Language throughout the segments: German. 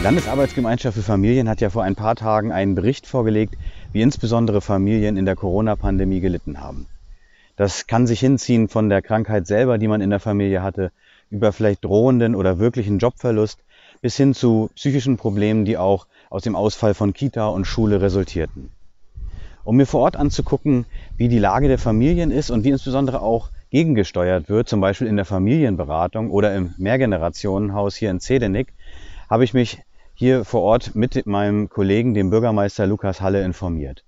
Die Landesarbeitsgemeinschaft für Familien hat ja vor ein paar Tagen einen Bericht vorgelegt, wie insbesondere Familien in der Corona-Pandemie gelitten haben. Das kann sich hinziehen von der Krankheit selber, die man in der Familie hatte, über vielleicht drohenden oder wirklichen Jobverlust bis hin zu psychischen Problemen, die auch aus dem Ausfall von Kita und Schule resultierten. Um mir vor Ort anzugucken, wie die Lage der Familien ist und wie insbesondere auch gegengesteuert wird, zum Beispiel in der Familienberatung oder im Mehrgenerationenhaus hier in Zedenick, habe ich mich hier vor Ort mit meinem Kollegen, dem Bürgermeister Lukas Halle, informiert.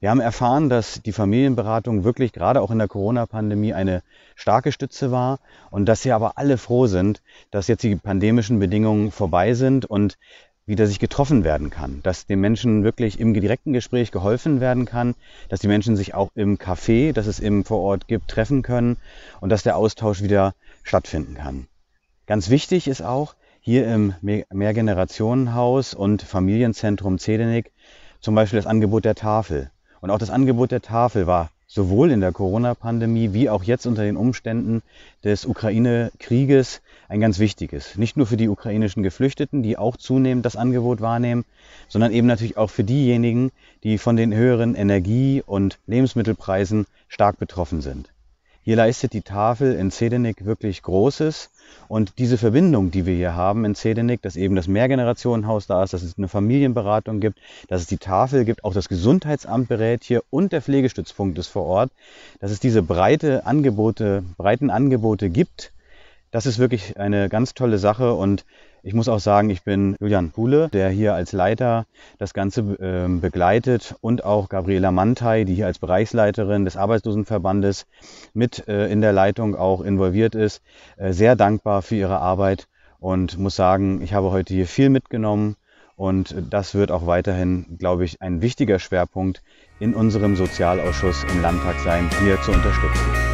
Wir haben erfahren, dass die Familienberatung wirklich gerade auch in der Corona-Pandemie eine starke Stütze war und dass hier aber alle froh sind, dass jetzt die pandemischen Bedingungen vorbei sind und wieder sich getroffen werden kann, dass den Menschen wirklich im direkten Gespräch geholfen werden kann, dass die Menschen sich auch im Café, das es eben vor Ort gibt, treffen können und dass der Austausch wieder stattfinden kann. Ganz wichtig ist auch, hier im Mehrgenerationenhaus und Familienzentrum Zedenik zum Beispiel das Angebot der Tafel. Und auch das Angebot der Tafel war sowohl in der Corona-Pandemie wie auch jetzt unter den Umständen des Ukraine-Krieges ein ganz wichtiges. Nicht nur für die ukrainischen Geflüchteten, die auch zunehmend das Angebot wahrnehmen, sondern eben natürlich auch für diejenigen, die von den höheren Energie- und Lebensmittelpreisen stark betroffen sind. Hier leistet die Tafel in Zedenik wirklich Großes. Und diese Verbindung, die wir hier haben in Zedenik, dass eben das Mehrgenerationenhaus da ist, dass es eine Familienberatung gibt, dass es die Tafel gibt, auch das Gesundheitsamt berät hier und der Pflegestützpunkt ist vor Ort, dass es diese breite Angebote, breiten Angebote gibt, das ist wirklich eine ganz tolle Sache und ich muss auch sagen, ich bin Julian Kuhle, der hier als Leiter das Ganze äh, begleitet und auch Gabriela Mantei, die hier als Bereichsleiterin des Arbeitslosenverbandes mit äh, in der Leitung auch involviert ist, äh, sehr dankbar für ihre Arbeit und muss sagen, ich habe heute hier viel mitgenommen und das wird auch weiterhin, glaube ich, ein wichtiger Schwerpunkt in unserem Sozialausschuss im Landtag sein, hier zu unterstützen.